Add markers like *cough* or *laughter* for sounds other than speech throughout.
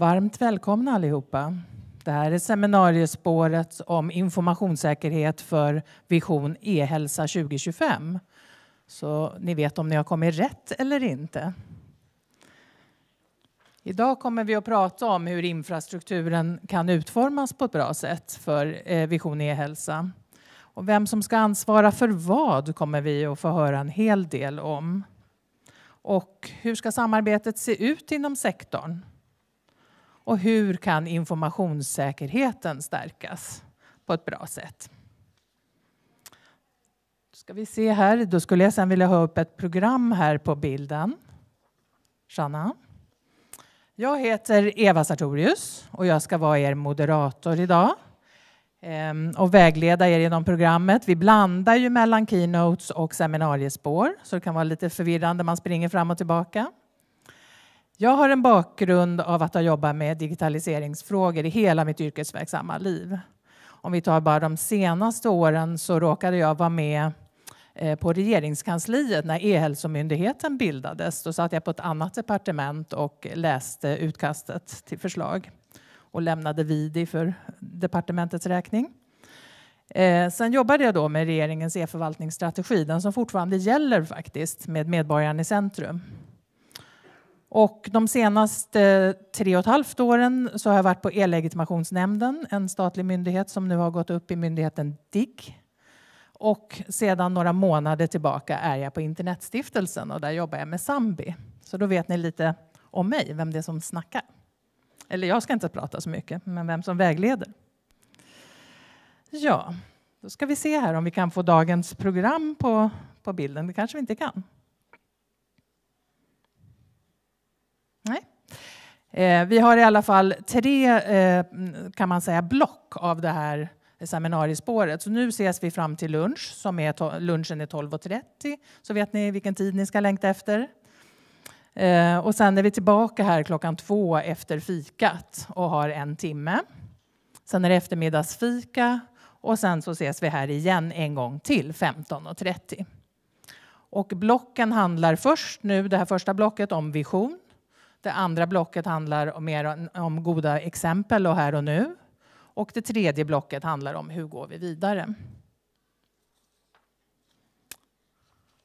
Varmt välkomna allihopa. Det här är seminariespåret om informationssäkerhet för Vision e-hälsa 2025. Så ni vet om ni har kommit rätt eller inte. Idag kommer vi att prata om hur infrastrukturen kan utformas på ett bra sätt för eh, Vision e-hälsa. Och vem som ska ansvara för vad kommer vi att få höra en hel del om. Och hur ska samarbetet se ut inom sektorn? Och hur kan informationssäkerheten stärkas på ett bra sätt? Då ska vi se här. Då skulle jag sen vilja ha upp ett program här på bilden. Shanna. Jag heter Eva Sartorius och jag ska vara er moderator idag ehm, och vägleda er genom programmet. Vi blandar ju mellan keynotes och seminariespår så det kan vara lite förvirrande, man springer fram och tillbaka. Jag har en bakgrund av att ha jobbat med digitaliseringsfrågor i hela mitt yrkesverksamma liv. Om vi tar bara de senaste åren så råkade jag vara med eh, på regeringskansliet när E-hälsomyndigheten bildades. Då satt jag på ett annat departement och läste utkastet till förslag och lämnade vidi för departementets räkning. Eh, sen jobbade jag då med regeringens e-förvaltningsstrategi, den som fortfarande gäller faktiskt, med medborgaren i centrum. Och de senaste tre och ett halvt åren så har jag varit på E-legitimationsnämnden, en statlig myndighet som nu har gått upp i myndigheten DIGG. Och sedan några månader tillbaka är jag på Internetstiftelsen och där jobbar jag med Sambi. Så då vet ni lite om mig, vem det är som snackar. Eller jag ska inte prata så mycket, men vem som vägleder. Ja, då ska vi se här om vi kan få dagens program på, på bilden. Det kanske vi inte kan. Nej. Eh, vi har i alla fall tre eh, kan man säga, block av det här seminariespåret. Så nu ses vi fram till lunch. Som är lunchen är 12.30, så vet ni vilken tid ni ska längta efter. Eh, och sen är vi tillbaka här klockan två efter fikat och har en timme. Sen är det eftermiddagsfika och sen så ses vi här igen en gång till 15.30. Och blocken handlar först nu, det här första blocket, om vision. Det andra blocket handlar mer om goda exempel och här och nu. Och det tredje blocket handlar om hur går vi vidare.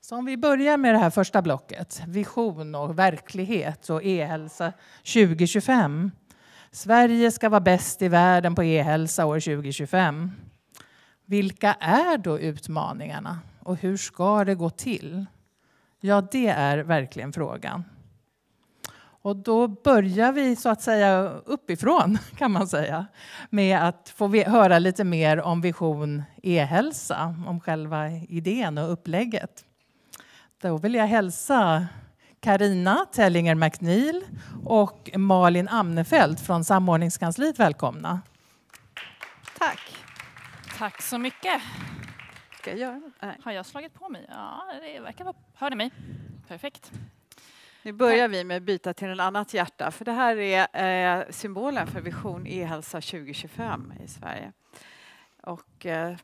Så om vi börjar med det här första blocket, vision och verklighet och e-hälsa 2025. Sverige ska vara bäst i världen på e-hälsa år 2025. Vilka är då utmaningarna och hur ska det gå till? Ja, det är verkligen frågan. Och då börjar vi så att säga uppifrån *laughs* kan man säga med att få höra lite mer om vision e-hälsa, om själva idén och upplägget. Då vill jag hälsa Karina Tellinger McNeil och Malin Amnefelt från samordningskansliet välkomna. Tack. Tack så mycket. Ska jag göra? Har jag slagit på mig? Ja, det verkar vara... Hör ni mig? Perfekt. Nu börjar vi med att byta till ett annat hjärta, för det här är eh, symbolen för Vision e-hälsa 2025 i Sverige. Och eh,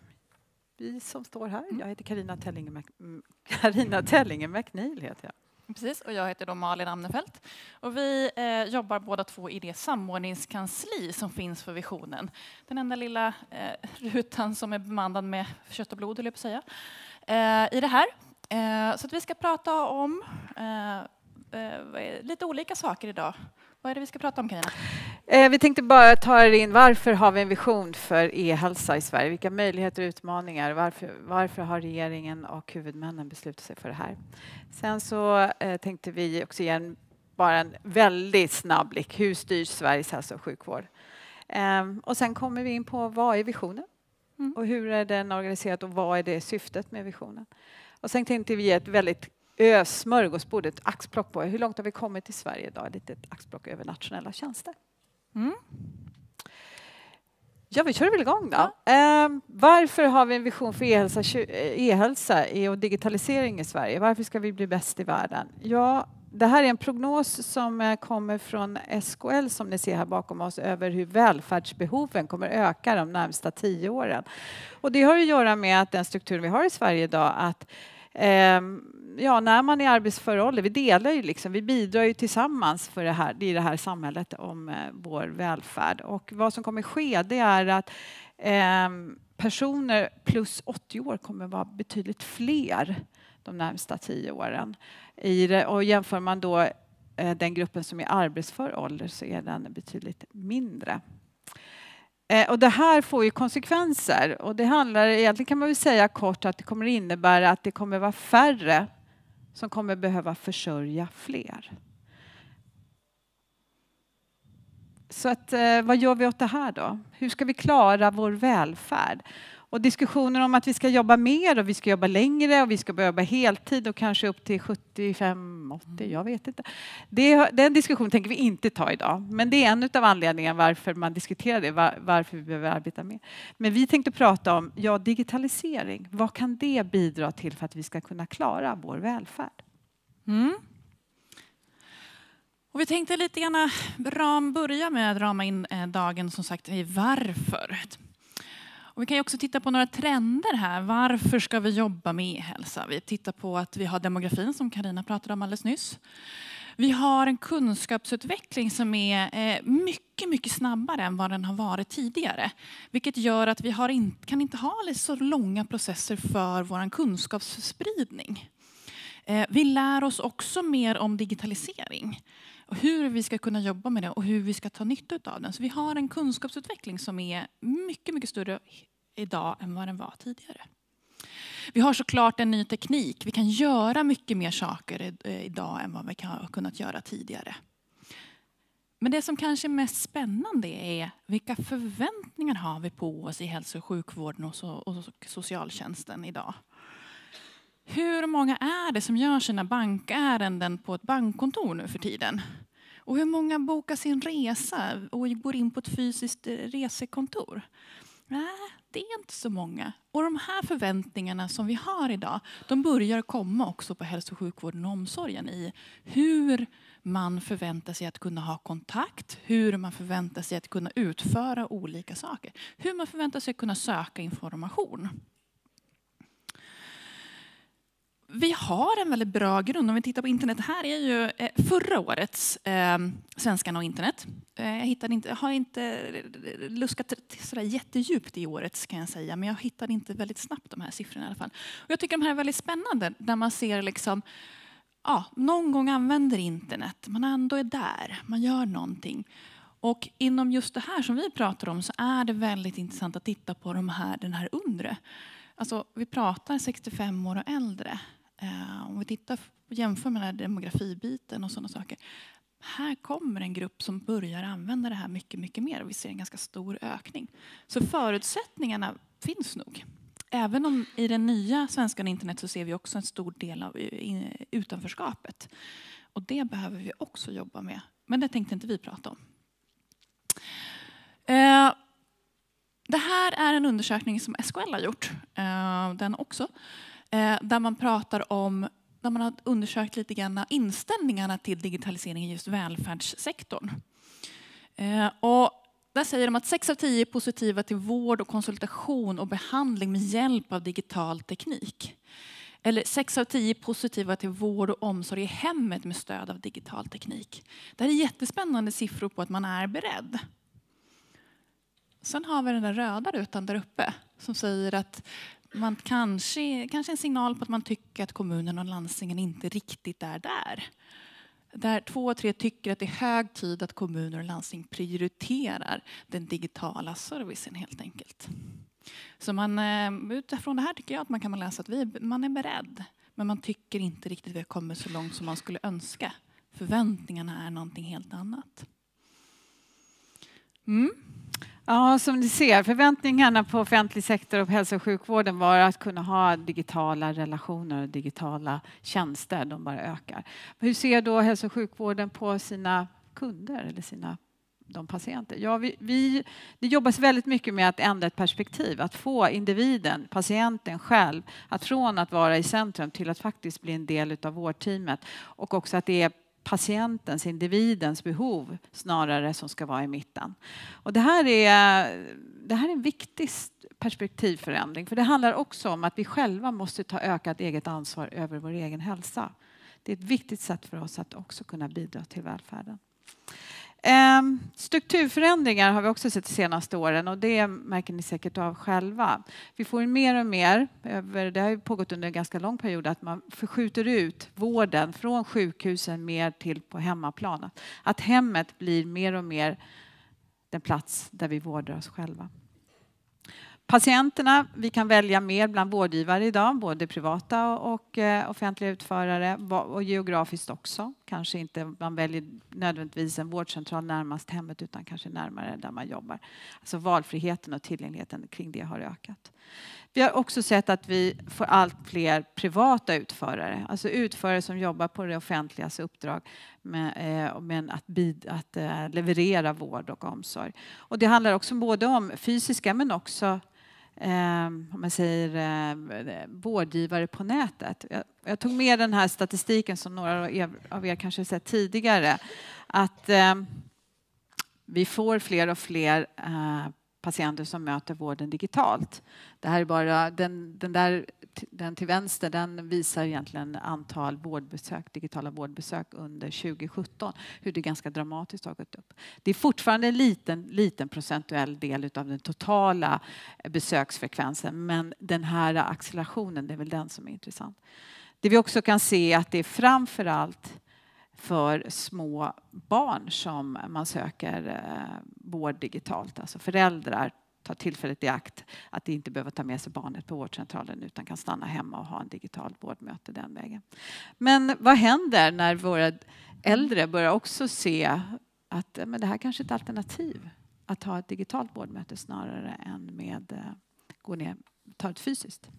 vi som står här, mm. jag heter Karina Tellinge, Carina mm, Tellinge McNeil heter jag. Precis, och jag heter då Malin Amnefelt. Och vi eh, jobbar båda två i det samordningskansli som finns för visionen. Den enda lilla eh, rutan som är bemannad med kött och blod, höll jag på att säga, eh, i det här. Eh, så att vi ska prata om Eh, lite olika saker idag. Vad är det vi ska prata om, Carina? Eh, vi tänkte bara ta er in, varför har vi en vision för e-hälsa i Sverige? Vilka möjligheter och utmaningar? Varför, varför har regeringen och huvudmännen beslutat sig för det här? Sen så eh, tänkte vi också ge en, bara en väldigt snabb blick. Hur styrs Sveriges hälso och sjukvård? Ehm, och sen kommer vi in på vad är visionen? Mm. Och hur är den organiserad och vad är det syftet med visionen? Och sen tänkte vi ge ett väldigt smörgåsbordet, axplock på. Hur långt har vi kommit i Sverige idag? Ett litet axplock över nationella tjänster. Mm. Ja, vi kör väl igång då. Ja. Um, varför har vi en vision för e-hälsa, e och digitalisering i Sverige? Varför ska vi bli bäst i världen? Ja, det här är en prognos som eh, kommer från SKL som ni ser här bakom oss över hur välfärdsbehoven kommer öka de närmsta tio åren. Och det har att göra med att den struktur vi har i Sverige idag att um, ja, när man är arbetsför ålder, vi delar ju liksom, vi bidrar ju tillsammans för det här, i det här samhället om eh, vår välfärd. Och vad som kommer ske, det är att eh, personer plus 80 år kommer vara betydligt fler de närmsta tio åren. I, och jämför man då eh, den gruppen som är arbetsför ålder så är den betydligt mindre. Eh, och det här får ju konsekvenser och det handlar egentligen kan man väl säga kort att det kommer innebära att det kommer vara färre som kommer behöva försörja fler. Så att, eh, vad gör vi åt det här då? Hur ska vi klara vår välfärd? Och diskussioner om att vi ska jobba mer och vi ska jobba längre och vi ska jobba heltid och kanske upp till 75, 80, mm. jag vet inte. Det, den diskussionen tänker vi inte ta idag, men det är en av anledningarna varför man diskuterar det, var, varför vi behöver arbeta mer. Men vi tänkte prata om ja, digitalisering. Vad kan det bidra till för att vi ska kunna klara vår välfärd? Mm. Och vi tänkte lite grann eh, börja med att rama in eh, dagen som sagt i varför. Och vi kan också titta på några trender här. Varför ska vi jobba med e-hälsa? Vi tittar på att vi har demografin som Karina pratade om alldeles nyss. Vi har en kunskapsutveckling som är eh, mycket, mycket snabbare än vad den har varit tidigare. Vilket gör att vi har in, kan inte ha så långa processer för vår kunskapsspridning. Eh, vi lär oss också mer om digitalisering och hur vi ska kunna jobba med det och hur vi ska ta nytta av den. Så vi har en kunskapsutveckling som är mycket, mycket större idag än vad den var tidigare. Vi har såklart en ny teknik. Vi kan göra mycket mer saker eh, idag än vad vi har kunnat göra tidigare. Men det som kanske är mest spännande är vilka förväntningar har vi på oss i hälso och sjukvården och, so och socialtjänsten idag? Hur många är det som gör sina bankärenden på ett bankkontor nu för tiden? Och hur många bokar sin resa och går in på ett fysiskt resekontor? Nej, det är inte så många. Och de här förväntningarna som vi har idag, de börjar komma också på hälso och sjukvården och omsorgen i hur man förväntar sig att kunna ha kontakt, hur man förväntar sig att kunna utföra olika saker, hur man förväntar sig att kunna söka information vi har en väldigt bra grund. Om vi tittar på internet, det här är ju eh, förra årets ehm, eh, Svenskarna och internet. jag hittade inte, har inte luskat sådär jättedjupt i årets kan jag säga, men jag hittade inte väldigt snabbt de här siffrorna i alla fall. Och jag tycker de här är väldigt spännande där man ser liksom, ja, någon gång använder internet, man ändå är där, man gör någonting. Och inom just det här som vi pratar om så är det väldigt intressant att titta på de här, den här undre. Alltså, vi pratar 65 år och äldre. Eh, om vi tittar jämför med den demografibiten och sådana saker. Här kommer en grupp som börjar använda det här mycket, mycket mer och vi ser en ganska stor ökning. Så förutsättningarna finns nog. Även om i den nya svenskan internet så ser vi också en stor del av eh, utanförskapet. Och det behöver vi också jobba med. Men det tänkte inte vi prata om. Eh, det här är en undersökning som SKL har gjort, den också. Eh, där man pratar om där man har undersökt lite grann inställningarna till digitalisering i just välfärdssektorn. Eh, och där säger de att 6 av 10 är positiva till vård och konsultation och behandling med hjälp av digital teknik. Eller 6 av 10 är positiva till vård och omsorg i hemmet med stöd av digital teknik. Det här är jättespännande siffror på att man är beredd. Sen har vi den där röda rutan där uppe som säger att man kanske, kanske en signal på att man tycker att kommunen och landstingen inte riktigt är där. Där två och tre tycker att det är hög tid att kommuner och landsting prioriterar den digitala servicen helt enkelt. Så man, eh, utifrån det här tycker jag att man kan läsa att vi, man är beredd, men man tycker inte riktigt att vi har kommit så långt som man skulle önska. Förväntningarna är någonting helt annat. Mm. Ja, som ni ser, förväntningarna på offentlig sektor och hälso och sjukvården var att kunna ha digitala relationer och digitala tjänster. De bara ökar. Hur ser då hälso och sjukvården på sina kunder eller sina de patienter? Ja, vi, vi, det jobbas väldigt mycket med att ändra ett perspektiv, att få individen, patienten själv, att från att vara i centrum till att faktiskt bli en del av vårdteamet och också att det är patientens, individens behov snarare som ska vara i mitten. Och det, här är, det här är en viktig perspektivförändring för det handlar också om att vi själva måste ta ökat eget ansvar över vår egen hälsa. Det är ett viktigt sätt för oss att också kunna bidra till välfärden. Ehm, strukturförändringar har vi också sett de senaste åren och det märker ni säkert av själva. Vi får mer och mer, över, det har ju pågått under en ganska lång period, att man förskjuter ut vården från sjukhusen mer till på hemmaplan. Att hemmet blir mer och mer den plats där vi vårdar oss själva. Patienterna, vi kan välja mer bland vårdgivare idag, både privata och eh, offentliga utförare och geografiskt också. Kanske inte man väljer nödvändigtvis en vårdcentral närmast hemmet utan kanske närmare där man jobbar. Alltså valfriheten och tillgängligheten kring det har ökat. Vi har också sett att vi får allt fler privata utförare, alltså utförare som jobbar på det offentligas uppdrag med eh, att, att eh, leverera vård och omsorg. Och det handlar också både om fysiska men också eh, om man säger, eh, vårdgivare på nätet. Jag, jag, tog med den här statistiken som några av er, av er kanske sett tidigare. Att eh, vi får fler och fler eh, patienter som möter vården digitalt. Det här är bara den, den där den till vänster den visar egentligen antal vårdbesök, digitala vårdbesök under 2017, hur det ganska dramatiskt har gått upp. Det är fortfarande en liten, liten procentuell del av den totala besöksfrekvensen, men den här accelerationen, det är väl den som är intressant. Det vi också kan se är att det är framför allt för små barn som man söker eh, vård digitalt. Alltså föräldrar tar tillfället i akt att inte behöva ta med sig barnet på vårdcentralen utan kan stanna hemma och ha en digital vårdmöte den vägen. Men vad händer när våra äldre börjar också se att eh, men det här kanske är ett alternativ att ha ett digitalt vårdmöte snarare än med eh, gå ner, ta ett fysiskt?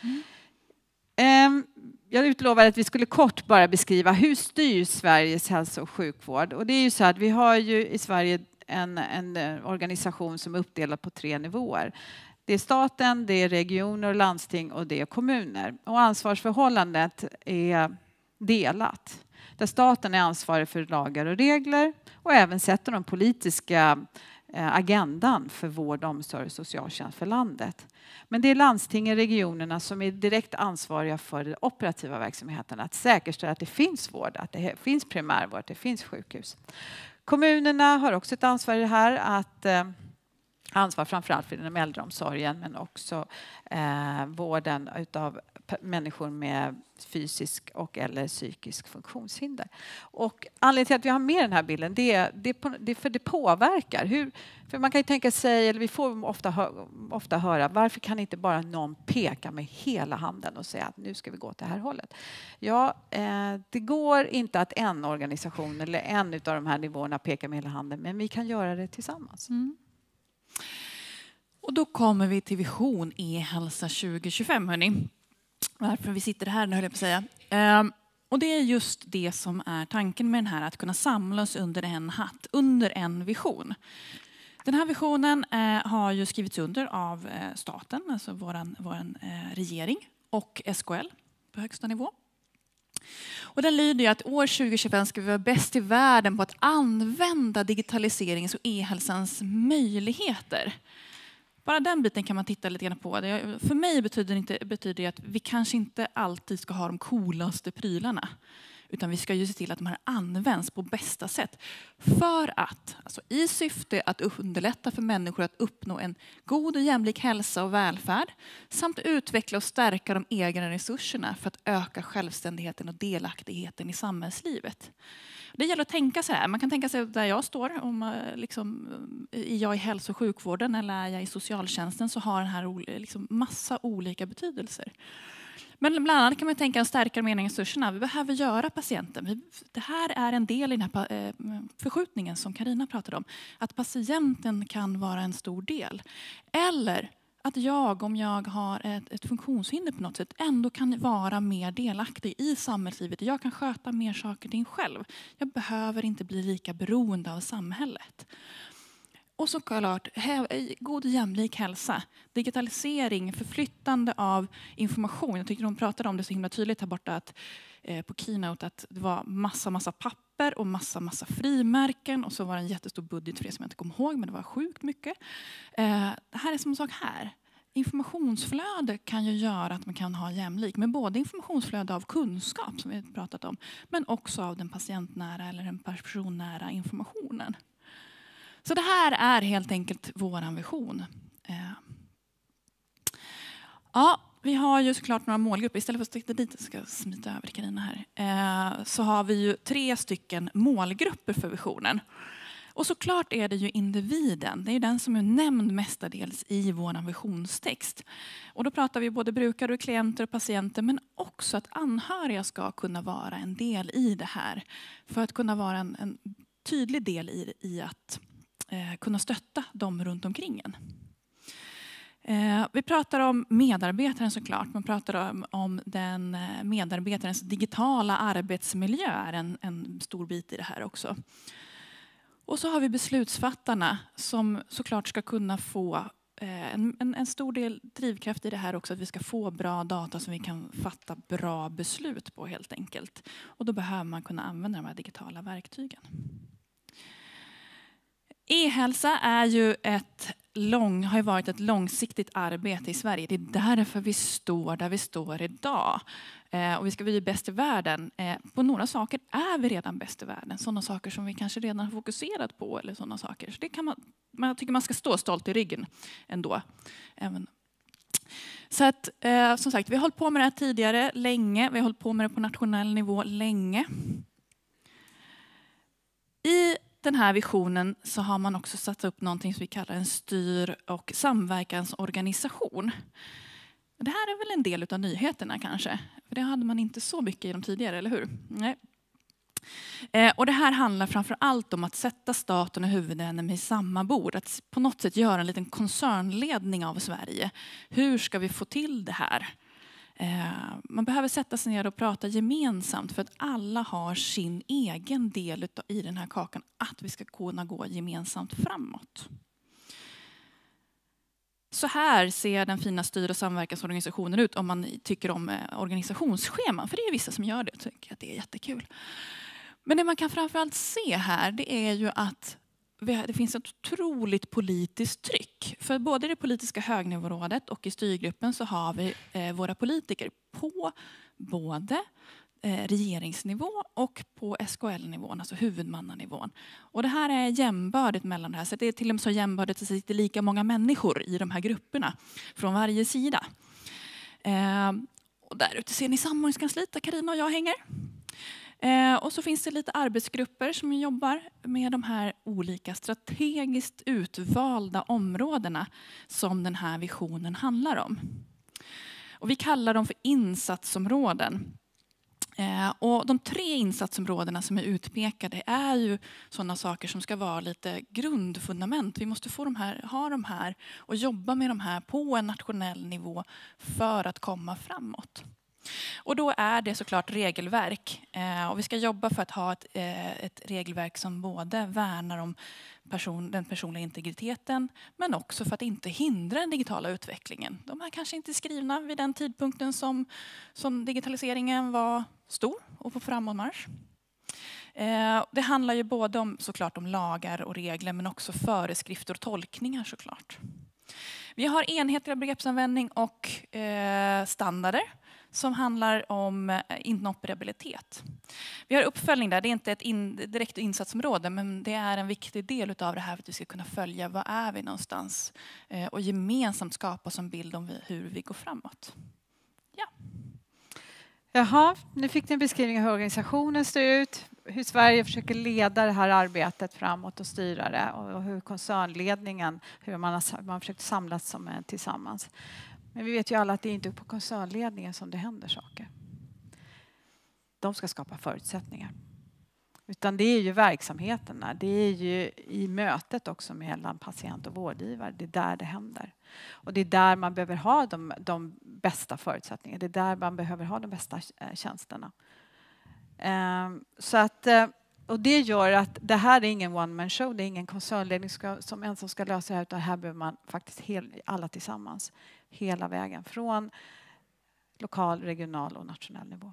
Mm. Ehm, jag utlovade att vi skulle kort bara beskriva hur styr Sveriges hälso och sjukvård? Och det är ju så att vi har ju i Sverige en, en eh, organisation som är uppdelad på tre nivåer. Det är staten, det är regioner, landsting och det är kommuner. Och ansvarsförhållandet är delat. Där staten är ansvarig för lagar och regler och även sätter de politiska Eh, agendan för vård, omsorg och socialtjänst för landet. Men det är landstingen, och regionerna som är direkt ansvariga för den operativa verksamheten att säkerställa att det finns vård, att det finns primärvård, att det finns sjukhus. Kommunerna har också ett ansvar i det här att eh, ansvar framförallt för inom äldreomsorgen men också eh, vården av människor med fysisk och eller psykisk funktionshinder. Och anledningen till att vi har med den här bilden det är, det, på, det för det påverkar. Hur, för man kan ju tänka sig, eller vi får ofta, hö, ofta höra varför kan inte bara någon peka med hela handen och säga att nu ska vi gå åt det här hållet? Ja, eh, det går inte att en organisation eller en av de här nivåerna pekar med hela handen men vi kan göra det tillsammans. Mm. Och då kommer vi till Vision e-hälsa 2025, hörni. Varför vi sitter här, höll jag på att säga. Ehm, och det är just det som är tanken med den här, att kunna samlas under en hatt, under en vision. Den här visionen eh, har ju skrivits under av eh, staten, alltså vår våran, eh, regering, och SKL på högsta nivå. Och den lyder ju att år 2025 ska vi vara bäst i världen på att använda digitaliseringens och e-hälsans möjligheter bara den biten kan man titta lite grann på. för mig betyder, inte, betyder det att vi kanske inte alltid ska ha de coolaste prylarna. Utan vi ska ju se till att de här används på bästa sätt. För att, alltså i syfte att underlätta för människor att uppnå en god och jämlik hälsa och välfärd samt utveckla och stärka de egna resurserna för att öka självständigheten och delaktigheten i samhällslivet. Det gäller att tänka så här. Man kan tänka sig där jag står. Om, eh, liksom, är eh, jag i hälso och sjukvården eller är jag i socialtjänsten så har den här liksom, massa olika betydelser. Men bland annat kan man tänka att stärka de egna resurserna. Vi behöver göra patienten. Det här är en del i den här eh, förskjutningen som Karina pratade om. Att patienten kan vara en stor del. Eller att jag, om jag har ett, ett funktionshinder på något sätt, ändå kan vara mer delaktig i samhällslivet. Jag kan sköta mer saker till själv. Jag behöver inte bli lika beroende av samhället. Och så klart, god och jämlik hälsa. Digitalisering, förflyttande av information. Jag tycker hon pratade om det så himla tydligt här borta att, eh, på Keynote, att det var massa, massa papper papper och massa, massa frimärken. Och så var det en jättestor budget för det som jag inte kommer ihåg, men det var sjukt mycket. Eh, det här är som en sak här. Informationsflöde kan ju göra att man kan ha jämlik, men både informationsflöde av kunskap som vi pratat om, men också av den patientnära eller den personnära informationen. Så det här är helt enkelt vår vision. Eh. Ja, vi har ju såklart några målgrupper. Istället för att sticka dit, ska smita över till här, eh, så har vi ju tre stycken målgrupper för visionen. Och såklart är det ju individen, det är ju den som är nämnd mestadels i vår visionstext. Och då pratar vi både brukare, och klienter och patienter men också att anhöriga ska kunna vara en del i det här. För att kunna vara en, en tydlig del i, i att eh, kunna stötta dem runt omkring en. Eh, vi pratar om medarbetaren såklart. Man pratar om, om den eh, medarbetarens digitala arbetsmiljö är en, en, stor bit i det här också. Och så har vi beslutsfattarna som såklart ska kunna få eh, en, en, en, stor del drivkraft i det här också att vi ska få bra data som vi kan fatta bra beslut på helt enkelt. Och då behöver man kunna använda de här digitala verktygen. E-hälsa är ju ett lång, har ju varit ett långsiktigt arbete i Sverige. Det är därför vi står där vi står idag. Eh, och vi ska bli bäst i världen. Eh, på några saker är vi redan bäst i världen. Sådana saker som vi kanske redan har fokuserat på. Eller sådana saker. Så det kan man, man tycker man ska stå stolt i ryggen ändå. Även. Så att, eh, som sagt, vi har hållit på med det här tidigare länge. Vi har hållit på med det på nationell nivå länge. I den här visionen så har man också satt upp någonting som vi kallar en styr och samverkansorganisation. Det här är väl en del av nyheterna kanske? För det hade man inte så mycket i de tidigare, eller hur? Nej. Eh, och det här handlar framför allt om att sätta staten och huvudmännen i samma bord. Att på något sätt göra en liten koncernledning av Sverige. Hur ska vi få till det här? Eh, man behöver sätta sig ner och prata gemensamt för att alla har sin egen del i den här kakan, att vi ska kunna gå gemensamt framåt. Så här ser den fina styr och samverkansorganisationen ut om man tycker om eh, organisationsscheman, för det är vissa som gör det och tycker att det är jättekul. Men det man kan framförallt se här, det är ju att det finns ett otroligt politiskt tryck. För både i det politiska högnivårådet och i styrgruppen så har vi eh, våra politiker på både eh, regeringsnivå och på SKL-nivån, alltså huvudmannanivån. Och det här är jämbördigt mellan det här, så det är till och med så jämbördigt att det sitter lika många människor i de här grupperna från varje sida. Eh, och där ute ser ni samordningskansliet där Carina och jag hänger. Eh, och så finns det lite arbetsgrupper som jobbar med de här olika strategiskt utvalda områdena som den här visionen handlar om. Och vi kallar dem för insatsområden. Eh, och de tre insatsområdena som är utpekade är ju sådana saker som ska vara lite grundfundament. Vi måste få de här, ha de här och jobba med de här på en nationell nivå för att komma framåt. Och då är det såklart regelverk. Eh, och vi ska jobba för att ha ett, eh, ett regelverk som både värnar om person, den personliga integriteten men också för att inte hindra den digitala utvecklingen. De är kanske inte skrivna vid den tidpunkten som, som digitaliseringen var stor och på framåtmarsch. Eh, det handlar ju både om, såklart om lagar och regler men också föreskrifter och tolkningar såklart. Vi har enhetlig begreppsanvändning och eh, standarder som handlar om eh, inoperabilitet. Vi har uppföljning där, det är inte ett in, direkt insatsområde men det är en viktig del av det här för att vi ska kunna följa var är vi någonstans eh, och gemensamt skapa oss en bild om hur vi går framåt. Ja. Jaha, nu fick ni en beskrivning av hur organisationen ser ut, hur Sverige försöker leda det här arbetet framåt och styra det och hur koncernledningen, hur man har man försökt samlas som, eh, tillsammans. Men vi vet ju alla att det är inte på koncernledningen som det händer saker. De ska skapa förutsättningar. Utan det är ju verksamheterna, det är ju i mötet också mellan patient och vårdgivare, det är där det händer. Och det är där man behöver ha de, de bästa förutsättningarna, det är där man behöver ha de bästa eh, tjänsterna. Ehm, så att eh, och det gör att det här är ingen one man show, det är ingen koncernledning som ensam ska lösa det här utan här behöver man faktiskt alla tillsammans hela vägen från lokal, regional och nationell nivå.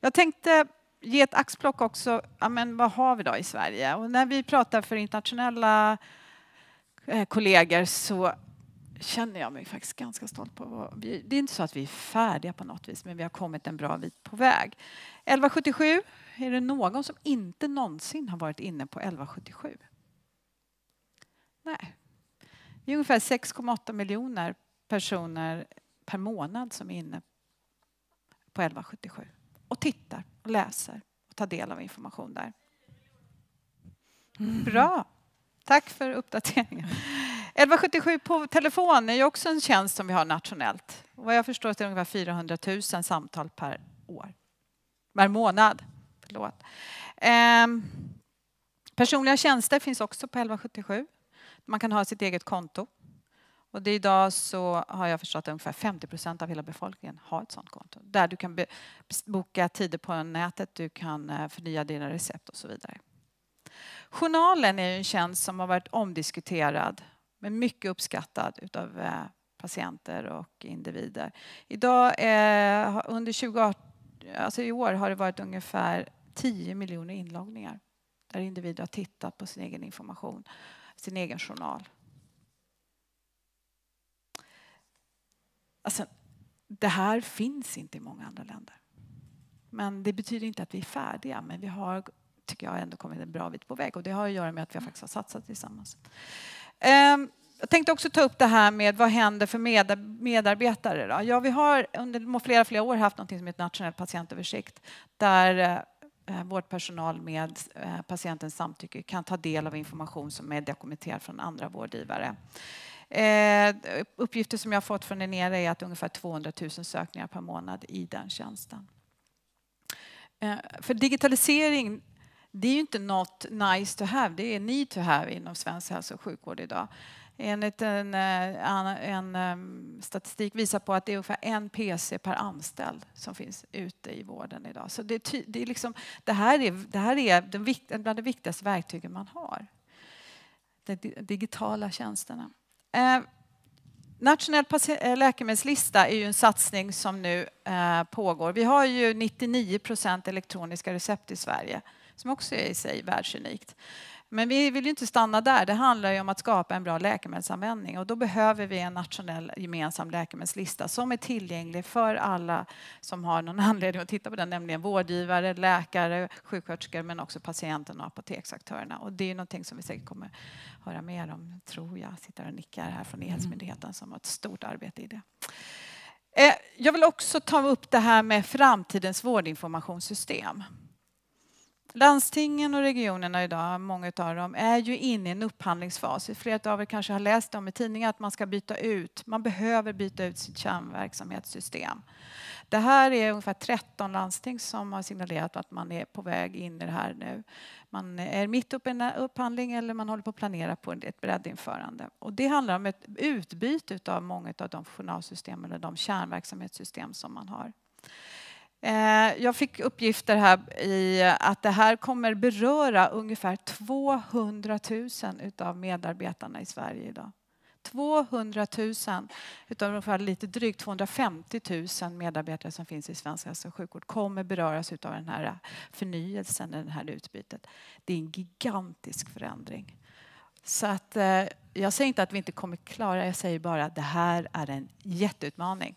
Jag tänkte ge ett axplock också, ja, men vad har vi då i Sverige? Och när vi pratar för internationella eh, kollegor så känner jag mig faktiskt ganska stolt på. Vi, det är inte så att vi är färdiga på något vis, men vi har kommit en bra bit på väg. 1177 är det någon som inte någonsin har varit inne på 1177? Nej. Det är ungefär 6,8 miljoner personer per månad som är inne på 1177 och tittar och läser och tar del av information där. Mm. Bra! Tack för uppdateringen. 1177 på telefon är ju också en tjänst som vi har nationellt. Och vad jag förstår är det ungefär 400 000 samtal per år, per månad förlåt. Eh, personliga tjänster finns också på 1177. Man kan ha sitt eget konto. Och det idag så har jag förstått att ungefär 50 procent av hela befolkningen har ett sådant konto. Där du kan boka tider på nätet, du kan eh, förnya dina recept och så vidare. Journalen är en tjänst som har varit omdiskuterad men mycket uppskattad av eh, patienter och individer. Idag, eh, under 2018, alltså i år har det varit ungefär 10 miljoner inloggningar där individer har tittat på sin egen information, sin egen journal. Alltså, det här finns inte i många andra länder. Men det betyder inte att vi är färdiga, men vi har tycker jag ändå kommit en bra bit på väg och det har att göra med att vi faktiskt har satsat tillsammans. Ehm, jag tänkte också ta upp det här med vad händer för medarbetare? Då? Ja, vi har under flera, flera år haft något som heter nationell patientöversikt där eh, Eh, vårdpersonal med eh, patientens samtycke kan ta del av information som är dokumenterad från andra vårdgivare. Eh, uppgifter som jag har fått från Enera är att ungefär 200 000 sökningar per månad i den tjänsten. för digitalisering, det är ju inte något nice to have, det är need to have inom svensk hälso och sjukvård idag enligt en, eh, en, en, ehm, statistik visar på att det är ungefär en PC per anställd som finns ute i vården idag. Så det, det, är liksom, det här är, det här är den vikt, bland de viktigaste verktygen man har. De digitala tjänsterna. Eh, Nationell eh, läkemedelslista är ju en satsning som nu eh, pågår. Vi har ju 99 procent elektroniska recept i Sverige som också är i sig världsunikt. Men vi vill inte stanna där. Det handlar om att skapa en bra läkemedelsanvändning och då behöver vi en nationell gemensam läkemedelslista som är tillgänglig för alla som har någon *laughs* anledning att titta på den, nämligen vårdgivare, läkare, sjuksköterskor men också patienten och apoteksaktörerna. Och det är någonting som vi säkert kommer höra mer om, tror jag. Sitter och nickar här från mm. E-hälsomyndigheten som har ett stort arbete i det. Eh, jag vill också ta upp det här med framtidens vårdinformationssystem. Landstingen och regionerna idag, många av dem, är ju inne i en upphandlingsfas. Flera av er kanske har läst om i tidningar att man ska byta ut, man behöver byta ut sitt kärnverksamhetssystem. Det här är ungefär 13 landsting som har signalerat att man är på väg in i det här nu. Man är mitt uppe i en upphandling eller man håller på att planera på ett breddinförande. Och det handlar om ett utbyte av många av de journalsystem eller de kärnverksamhetssystem som man har. Eh, jag fick uppgifter här i att det här kommer beröra ungefär 200 000 av medarbetarna i Sverige idag. 200 000 utav ungefär lite drygt 250 000 medarbetare som finns i svensk hälso och sjukvård kommer beröras av den här förnyelsen, det här utbytet. Det är en gigantisk förändring. Så att, eh, jag säger inte att vi inte kommer klara, jag säger bara att det här är en jätteutmaning.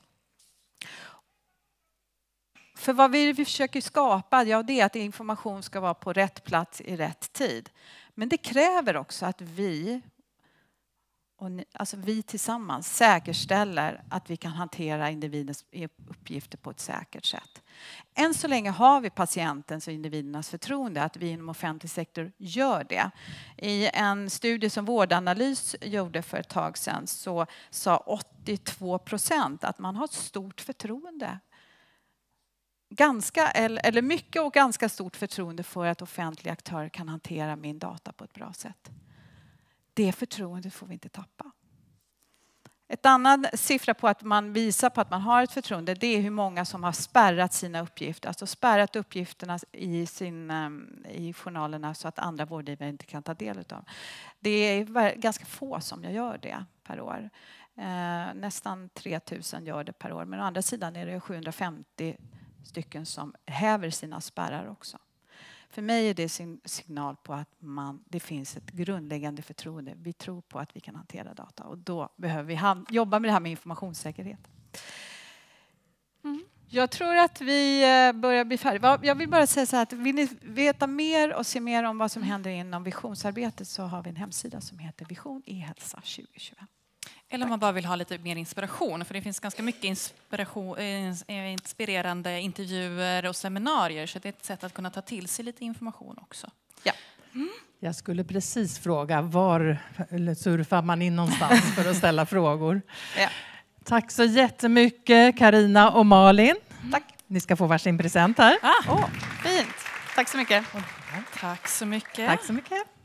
För vad vi försöker skapa ja, det är att information ska vara på rätt plats i rätt tid. Men det kräver också att vi, och ni, alltså vi tillsammans säkerställer att vi kan hantera individens uppgifter på ett säkert sätt. Än så länge har vi patientens och individernas förtroende att vi inom offentlig sektor gör det. I en studie som Vårdanalys gjorde för ett tag sedan så sa 82 procent att man har ett stort förtroende ganska, eller, mycket och ganska stort förtroende för att offentliga aktörer kan hantera min data på ett bra sätt. Det förtroendet får vi inte tappa. Ett annan siffra på att man visar på att man har ett förtroende det är hur många som har spärrat sina uppgifter, alltså spärrat uppgifterna i, sin, ehm, i journalerna så att andra vårdgivare inte kan ta del av Det är ganska få som jag gör det per år. Eh, nästan 3000 gör det per år, men å andra sidan är det 750 stycken som häver sina spärrar också. För mig är det en signal på att man, det finns ett grundläggande förtroende. Vi tror på att vi kan hantera data och då behöver vi hand, jobba med det här med informationssäkerhet. Mm. Jag tror att vi eh, börjar bli färdiga. Jag vill bara säga så här att vill ni veta mer och se mer om vad som mm. händer inom visionsarbetet så har vi en hemsida som heter Vision e-hälsa 2021. Eller om man bara vill ha lite mer inspiration, för det finns ganska mycket inspiration, eh, inspirerande intervjuer och seminarier, så det är ett sätt att kunna ta till sig lite information också. Ja. Mm. Jag skulle precis fråga var surfar man in någonstans för att ställa frågor. Ja. Tack så jättemycket Karina och Malin. Tack. Ni ska få varsin present här. Ah, oh, fint. Tack så mycket. Tack så mycket. Tack så mycket.